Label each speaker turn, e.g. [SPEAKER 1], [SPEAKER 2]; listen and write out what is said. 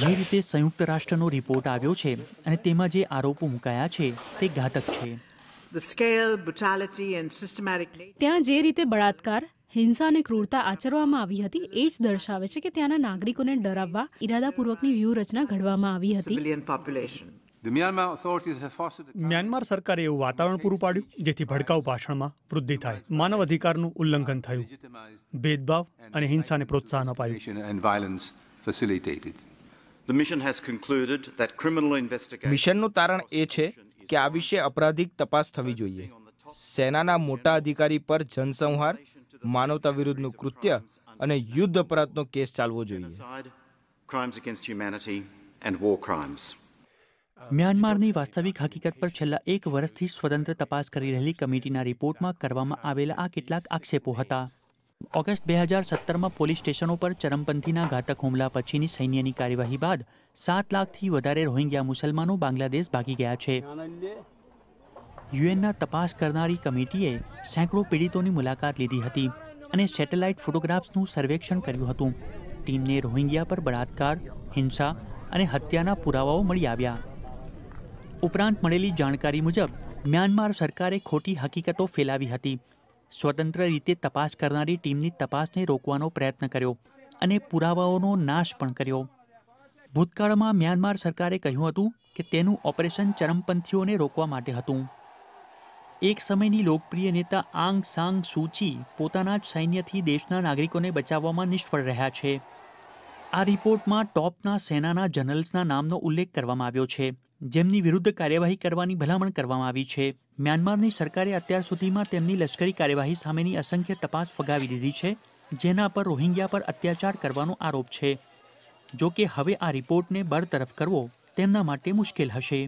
[SPEAKER 1] જે રીતે સંયુક્ત રાષ્ટ્રનો રિપોર્ટ આવ્યો છે અને તેમાં જે આરોપો મુકાયા છે તે ઘાતક છે ત્યાં જે રીતે બળાત્કાર હિંસા અને ક્રૂરતા આચરવામાં આવી હતી એ જ દર્શાવે છે કે ત્યાંના નાગરિકોને ડરાવવા ઇરાદાપૂર્વકની વ્યૂહરચના ઘડવામાં આવી હતી મ્યાનમાર સરકારે એવું વાતાવરણ પૂરું પાડ્યું જેથી ભડકાઉ ભાષણમાં વૃદ્ધિ થાય માનવ અધિકારનું ઉલ્લંઘન થયું ભેદભાવ અને હિંસાને પ્રોત્સાહન અપાયું મિશનનું તારણ એ છે કે આ વિશે અપરાધિક તપાસ થવી જોઈએ સેનાના મોટા અધિકારી પર જનસંહાર માનવતા વિરુદ્ધનું કૃત્ય અને યુદ્ધ અપરાધનો કેસ ચાલવો જોઈએ મ્યાનમારની વાસ્તવિક હકીકત પર છેલ્લા એક વર્ષથી સ્વતંત્ર તપાસ કરી રહેલી કમિટીના રિપોર્ટમાં કરવામાં આવેલા આ કેટલાક આક્ષેપો હતા ઓગસ્ટ બે હજાર સત્તરમાં પોલીસ સ્ટેશનો પર ચરમપંથીના ઘાતક હુમલા પછીની સૈન્યની કાર્યવાહી બાદ સાત લાખથી વધારે રોહિંગ્યા મુસલમાનો બાંગ્લાદેશ ભાગી ગયા છે યુએનના તપાસ કરનારી કમિટીએ સેંકડો પીડિતોની મુલાકાત લીધી હતી અને સેટેલાઇટ ફોટોગ્રાફ્સનું સર્વેક્ષણ કર્યું હતું ટીમને રોહિંગ્યા પર બળાત્કાર હિંસા અને હત્યાના પુરાવાઓ મળી આવ્યા ઉપરાંત મળેલી જાણકારી મુજબ મ્યાનમાર સરકારે ખોટી હકીકતો ફેલાવી હતી સ્વતંત્ર રીતે તપાસ કરનારી ટીમની તપાસને રોકવાનો પ્રયત્ન કર્યો અને પુરાવાઓનો નાશ પણ કર્યો ભૂતકાળમાં મ્યાનમાર સરકારે કહ્યું હતું કે તેનું ઓપરેશન ચરમપંથીઓને રોકવા માટે હતું એક સમયની લોકપ્રિય નેતા આંગ સાંગ સૂચી પોતાના જ સૈન્યથી દેશના નાગરિકોને બચાવવામાં નિષ્ફળ રહ્યા છે આ રિપોર્ટમાં ટોપના સેનાના જનરલ્સના નામનો ઉલ્લેખ કરવામાં આવ્યો છે જેમની વિરુદ્ધ કાર્યવાહી કરવાની ભલામણ કરવામાં આવી છે મ્યાનમારની સરકારે અત્યાર સુધીમાં તેમની લશ્કરી કાર્યવાહી સામેની અસંખ્ય તપાસ ફગાવી દીધી છે જેના પર રોહિંગ્યા પર અત્યાચાર કરવાનો આરોપ છે જો કે હવે આ રિપોર્ટને બરતરફ કરવો તેમના માટે મુશ્કેલ હશે